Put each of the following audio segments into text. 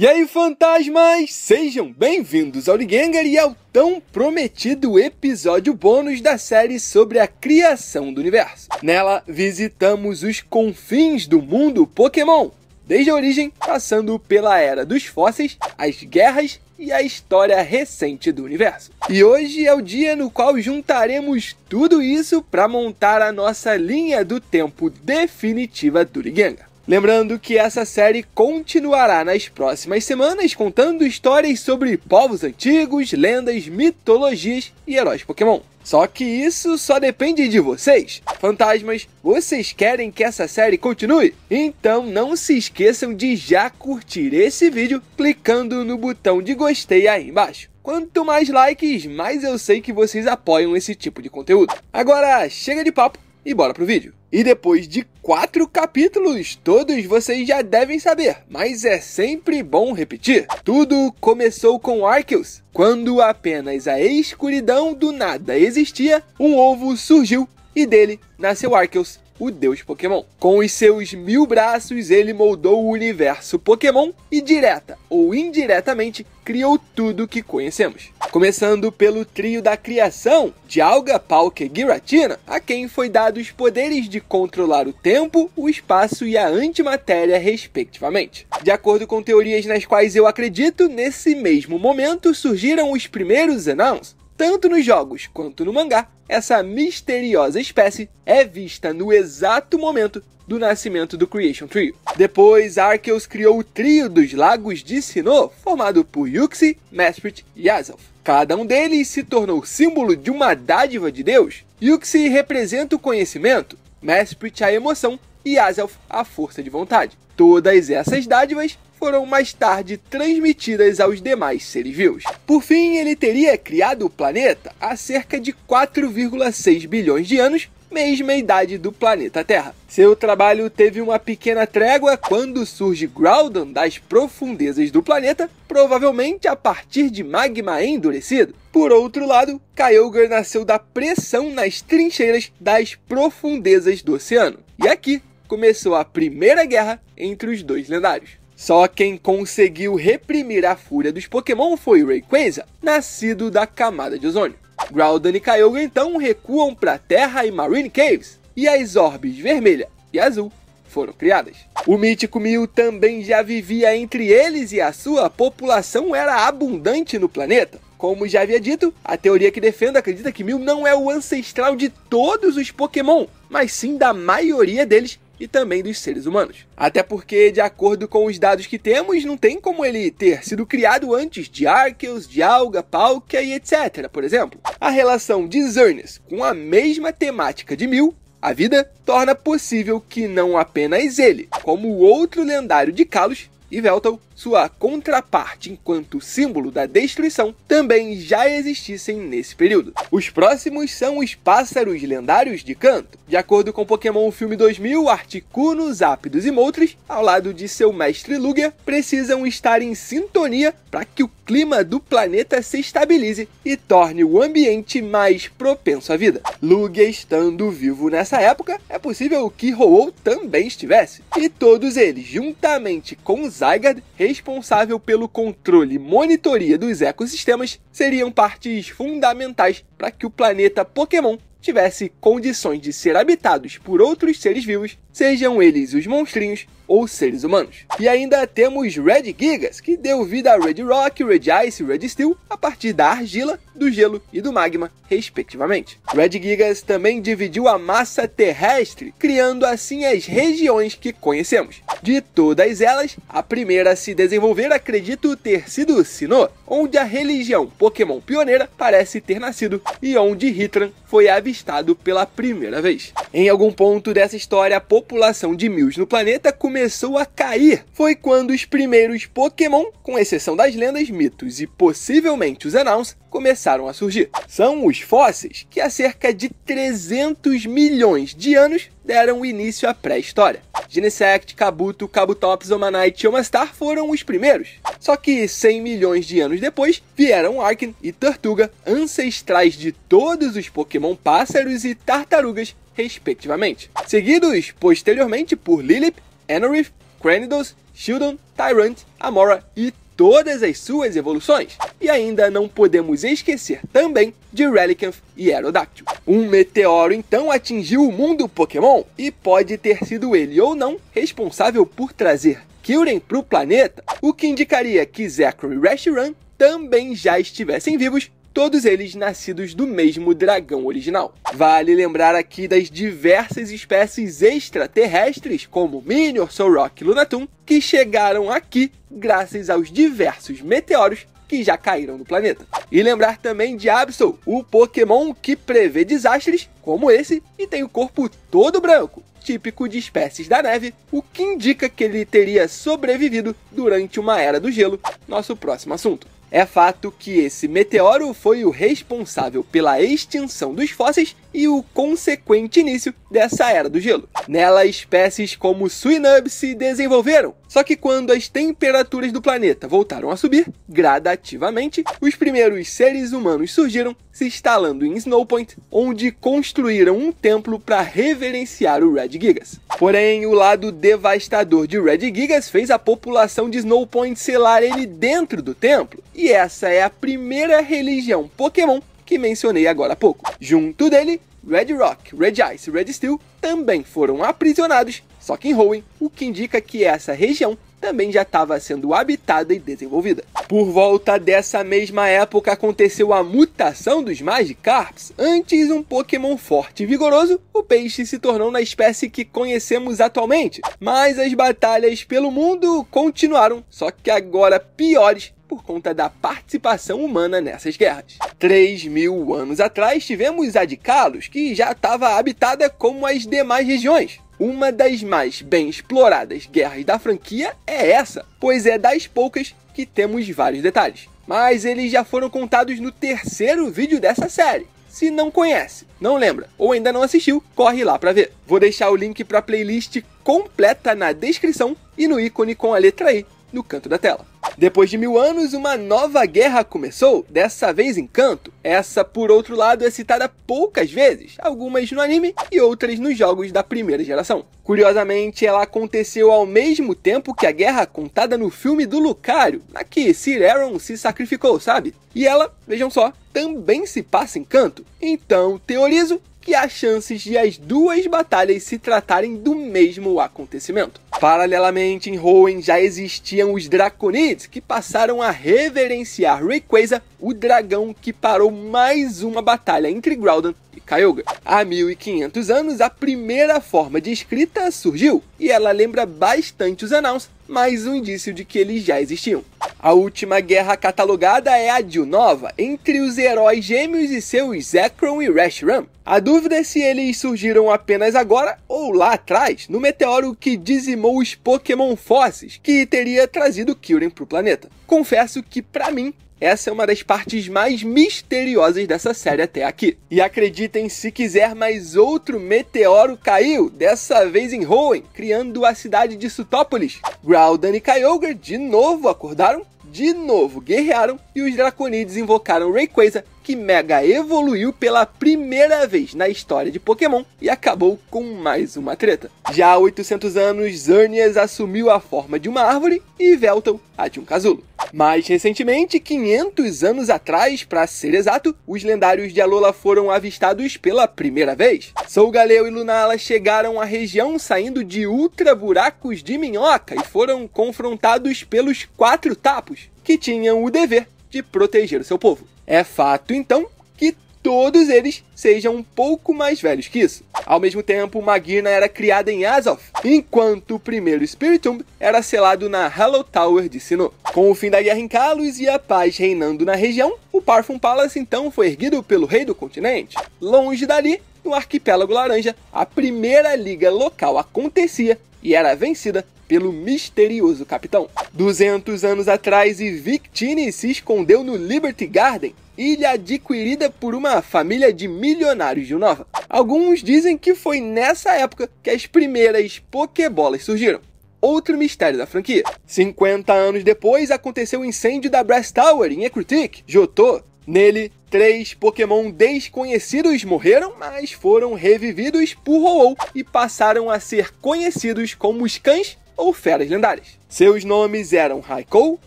E aí, fantasmas! Sejam bem-vindos ao Ligengar e ao tão prometido episódio bônus da série sobre a criação do universo. Nela, visitamos os confins do mundo Pokémon, desde a origem, passando pela era dos fósseis, as guerras e a história recente do universo. E hoje é o dia no qual juntaremos tudo isso para montar a nossa linha do tempo definitiva do Ligengar. Lembrando que essa série continuará nas próximas semanas contando histórias sobre povos antigos, lendas, mitologias e heróis Pokémon. Só que isso só depende de vocês. Fantasmas, vocês querem que essa série continue? Então não se esqueçam de já curtir esse vídeo clicando no botão de gostei aí embaixo. Quanto mais likes, mais eu sei que vocês apoiam esse tipo de conteúdo. Agora chega de papo e bora pro vídeo. E depois de quatro capítulos, todos vocês já devem saber, mas é sempre bom repetir. Tudo começou com Arceus. Quando apenas a escuridão do nada existia, um ovo surgiu e dele nasceu Arceus, o deus Pokémon. Com os seus mil braços, ele moldou o universo Pokémon e, direta ou indiretamente, criou tudo o que conhecemos. Começando pelo trio da criação de Alga, Palkia e Giratina, a quem foi dado os poderes de controlar o tempo, o espaço e a antimatéria, respectivamente. De acordo com teorias nas quais eu acredito, nesse mesmo momento surgiram os primeiros Anãos, tanto nos jogos quanto no mangá, essa misteriosa espécie é vista no exato momento do nascimento do Creation Trio. Depois, Arceus criou o trio dos Lagos de Sinnoh, formado por Yuxi, Mesprit e Azelf. Cada um deles se tornou símbolo de uma dádiva de Deus. Yuxi representa o conhecimento, Mesprit a emoção e Azelf a força de vontade. Todas essas dádivas foram mais tarde transmitidas aos demais seres vivos. Por fim, ele teria criado o planeta há cerca de 4,6 bilhões de anos, mesma idade do planeta Terra. Seu trabalho teve uma pequena trégua quando surge Groudon das profundezas do planeta, provavelmente a partir de magma endurecido. Por outro lado, Kyogre nasceu da pressão nas trincheiras das profundezas do oceano. E aqui começou a primeira guerra entre os dois lendários. Só quem conseguiu reprimir a fúria dos Pokémon foi Rayquaza, nascido da camada de ozônio. Groudon e Kyogre então recuam para a Terra e Marine Caves, e as orbes vermelha e azul foram criadas. O mítico Mew também já vivia entre eles e a sua população era abundante no planeta. Como já havia dito, a teoria que defendo acredita que Mew não é o ancestral de todos os Pokémon, mas sim da maioria deles e também dos seres humanos. Até porque, de acordo com os dados que temos, não tem como ele ter sido criado antes de Arceus, de Alga, Palkia e etc. Por exemplo, a relação de Zernes com a mesma temática de Mil a vida torna possível que não apenas ele, como o outro lendário de Kalos, e Veltal, sua contraparte enquanto símbolo da destruição, também já existissem nesse período. Os próximos são os pássaros lendários de canto. De acordo com Pokémon Filme 2000, Articuno, Zapdos e Moltres, ao lado de seu mestre Lugia, precisam estar em sintonia para que o clima do planeta se estabilize e torne o ambiente mais propenso à vida. Lugia estando vivo nessa época, é possível que Ho-Oh também estivesse. E todos eles, juntamente com Zygarde, responsável pelo controle e monitoria dos ecossistemas seriam partes fundamentais para que o planeta Pokémon tivesse condições de ser habitados por outros seres vivos, sejam eles os monstrinhos ou seres humanos. E ainda temos Red Gigas, que deu vida a Red Rock, Red Ice e Red Steel a partir da argila do gelo e do magma, respectivamente. Red Gigas também dividiu a massa terrestre, criando assim as regiões que conhecemos. De todas elas, a primeira a se desenvolver acredito ter sido Sinnoh, onde a religião Pokémon pioneira parece ter nascido e onde Hitran foi avistado pela primeira vez. Em algum ponto dessa história, a população de Mills no planeta começou a cair. Foi quando os primeiros Pokémon, com exceção das lendas, mitos e possivelmente os Anãos, começaram a surgir. São os fósseis que há cerca de 300 milhões de anos deram início à pré-história. Genesect, Kabuto, Kabutops, Omanite e Omastar foram os primeiros. Só que 100 milhões de anos depois, vieram Arkin e Tortuga, ancestrais de todos os Pokémon pássaros e tartarugas, respectivamente. Seguidos posteriormente por Lilip, Anorith, Cranidos, Shieldon, Tyrant, Amora e todas as suas evoluções. E ainda não podemos esquecer também de Relicanth e Aerodactyl. Um meteoro então atingiu o mundo Pokémon e pode ter sido ele ou não responsável por trazer Kyurem para o planeta, o que indicaria que Zekrom e Reshiram também já estivessem vivos todos eles nascidos do mesmo dragão original. Vale lembrar aqui das diversas espécies extraterrestres, como Minior, Solrock e Lunatum, que chegaram aqui graças aos diversos meteoros que já caíram do planeta. E lembrar também de Absol, o Pokémon que prevê desastres como esse e tem o corpo todo branco, típico de espécies da neve, o que indica que ele teria sobrevivido durante uma era do gelo, nosso próximo assunto. É fato que esse meteoro foi o responsável pela extinção dos fósseis e o consequente início dessa era do gelo. Nela, espécies como Suinub se desenvolveram, só que quando as temperaturas do planeta voltaram a subir, gradativamente, os primeiros seres humanos surgiram, se instalando em Snowpoint, onde construíram um templo para reverenciar o Red Gigas. Porém, o lado devastador de Red Gigas fez a população de Snowpoint selar ele dentro do templo, e essa é a primeira religião Pokémon que mencionei agora há pouco. Junto dele, Red Rock, Red Ice e Red Steel também foram aprisionados, só que em Hoenn, o que indica que essa região também já estava sendo habitada e desenvolvida. Por volta dessa mesma época aconteceu a mutação dos Magikarps. Antes um Pokémon forte e vigoroso, o peixe se tornou na espécie que conhecemos atualmente. Mas as batalhas pelo mundo continuaram, só que agora piores por conta da participação humana nessas guerras. 3 mil anos atrás tivemos a de Kalos, que já estava habitada como as demais regiões. Uma das mais bem exploradas guerras da franquia é essa, pois é das poucas que temos vários detalhes. Mas eles já foram contados no terceiro vídeo dessa série. Se não conhece, não lembra ou ainda não assistiu, corre lá para ver. Vou deixar o link para a playlist completa na descrição e no ícone com a letra I no canto da tela. Depois de mil anos, uma nova guerra começou, dessa vez em canto. Essa, por outro lado, é citada poucas vezes, algumas no anime e outras nos jogos da primeira geração. Curiosamente, ela aconteceu ao mesmo tempo que a guerra contada no filme do Lucario, na que Sir Aaron se sacrificou, sabe? E ela, vejam só, também se passa em canto. Então, teorizo que há chances de as duas batalhas se tratarem do mesmo acontecimento. Paralelamente, em Hoenn já existiam os Draconids, que passaram a reverenciar Rayquaza, o dragão que parou mais uma batalha entre Groudon e Kyogre. Há 1500 anos, a primeira forma de escrita surgiu, e ela lembra bastante os Anãos, mais um indício de que eles já existiam. A última guerra catalogada é a de Nova, entre os heróis gêmeos e seus Zekrom e Rashram. A dúvida é se eles surgiram apenas agora ou lá atrás, no meteoro que dizimou os Pokémon fósseis, que teria trazido Kyurem para o planeta. Confesso que para mim essa é uma das partes mais misteriosas dessa série até aqui. E acreditem se quiser, mais outro meteoro caiu, dessa vez em Hoenn, criando a cidade de Sutópolis. Groudon e Kyogre de novo acordaram, de novo guerrearam e os Draconides invocaram Rayquaza, que mega evoluiu pela primeira vez na história de Pokémon e acabou com mais uma treta. Já há 800 anos, Xerneas assumiu a forma de uma árvore e Velton a de um casulo. Mais recentemente, 500 anos atrás, para ser exato, os lendários de Alola foram avistados pela primeira vez. Solgaleo e Lunala chegaram à região saindo de ultra buracos de minhoca e foram confrontados pelos quatro tapos, que tinham o dever de proteger o seu povo. É fato, então, que todos eles sejam um pouco mais velhos que isso. Ao mesmo tempo, Magirna era criada em Azov, enquanto o primeiro Spiritomb era selado na Hello Tower de Sinnoh. Com o fim da guerra em Kalos e a paz reinando na região, o Parfum Palace então foi erguido pelo rei do continente. Longe dali, no arquipélago laranja, a primeira liga local acontecia e era vencida pelo misterioso capitão. 200 anos atrás, Victini se escondeu no Liberty Garden, ilha adquirida por uma família de milionários de Nova. Alguns dizem que foi nessa época que as primeiras Pokébolas surgiram. Outro mistério da franquia. 50 anos depois aconteceu o incêndio da Brass Tower em Ecruteak. Jotô. Nele, três Pokémon desconhecidos morreram, mas foram revividos por ho -Oh e passaram a ser conhecidos como os cães ou feras lendárias. Seus nomes eram Raikou,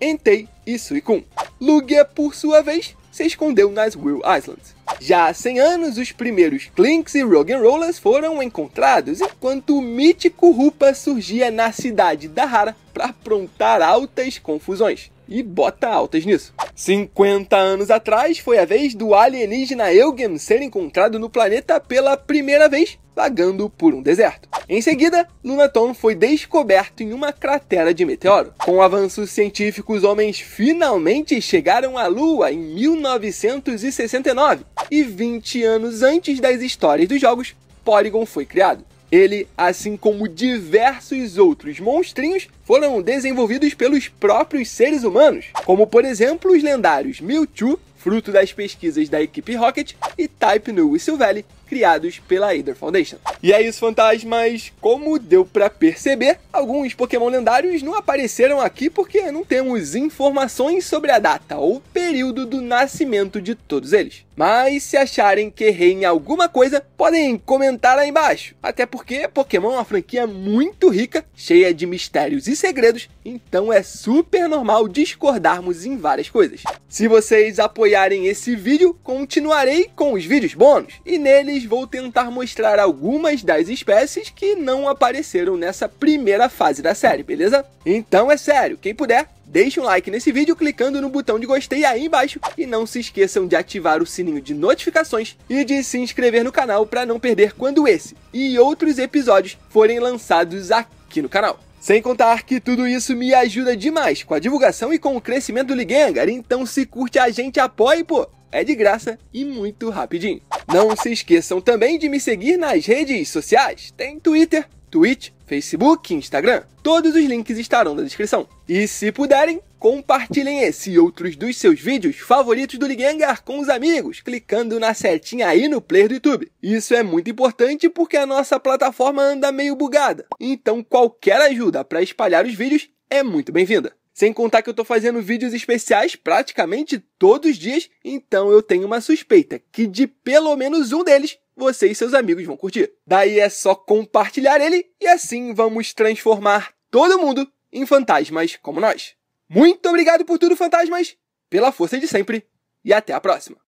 Entei e Suicune. Lugia, por sua vez, se escondeu nas Will Islands. Já há 100 anos, os primeiros Clinks e Rollers foram encontrados, enquanto o mítico Rupa surgia na cidade da Hara para aprontar altas confusões. E bota altas nisso. 50 anos atrás foi a vez do alienígena Elgem ser encontrado no planeta pela primeira vez vagando por um deserto. Em seguida, Lunaton foi descoberto em uma cratera de meteoro. Com avanços científicos, os homens finalmente chegaram à Lua em 1969 e 20 anos antes das histórias dos jogos, Polygon foi criado. Ele, assim como diversos outros monstrinhos, foram desenvolvidos pelos próprios seres humanos, como por exemplo os lendários Mewtwo, fruto das pesquisas da equipe Rocket, e Type Nu e Silvelli, criados pela Aether Foundation. E é isso, fantasmas. Como deu para perceber, alguns Pokémon lendários não apareceram aqui porque não temos informações sobre a data ou período do nascimento de todos eles. Mas se acharem que errei em alguma coisa, podem comentar lá embaixo. Até porque Pokémon é uma franquia muito rica, cheia de mistérios e segredos, então é super normal discordarmos em várias coisas. Se vocês apoiarem esse vídeo, continuarei com os vídeos bônus e neles vou tentar mostrar algumas das espécies que não apareceram nessa primeira fase da série, beleza? Então é sério, quem puder, deixe um like nesse vídeo clicando no botão de gostei aí embaixo e não se esqueçam de ativar o sininho de notificações e de se inscrever no canal para não perder quando esse e outros episódios forem lançados aqui no canal. Sem contar que tudo isso me ajuda demais com a divulgação e com o crescimento do Ligengar, então se curte a gente, apoie, pô! É de graça e muito rapidinho. Não se esqueçam também de me seguir nas redes sociais. Tem Twitter, Twitch, Facebook, Instagram. Todos os links estarão na descrição. E se puderem, compartilhem esse e outros dos seus vídeos favoritos do Ligengar com os amigos, clicando na setinha aí no player do YouTube. Isso é muito importante porque a nossa plataforma anda meio bugada. Então qualquer ajuda para espalhar os vídeos é muito bem-vinda. Sem contar que eu tô fazendo vídeos especiais praticamente todos os dias, então eu tenho uma suspeita que de pelo menos um deles você e seus amigos vão curtir. Daí é só compartilhar ele e assim vamos transformar todo mundo em fantasmas como nós. Muito obrigado por tudo, fantasmas, pela força de sempre e até a próxima.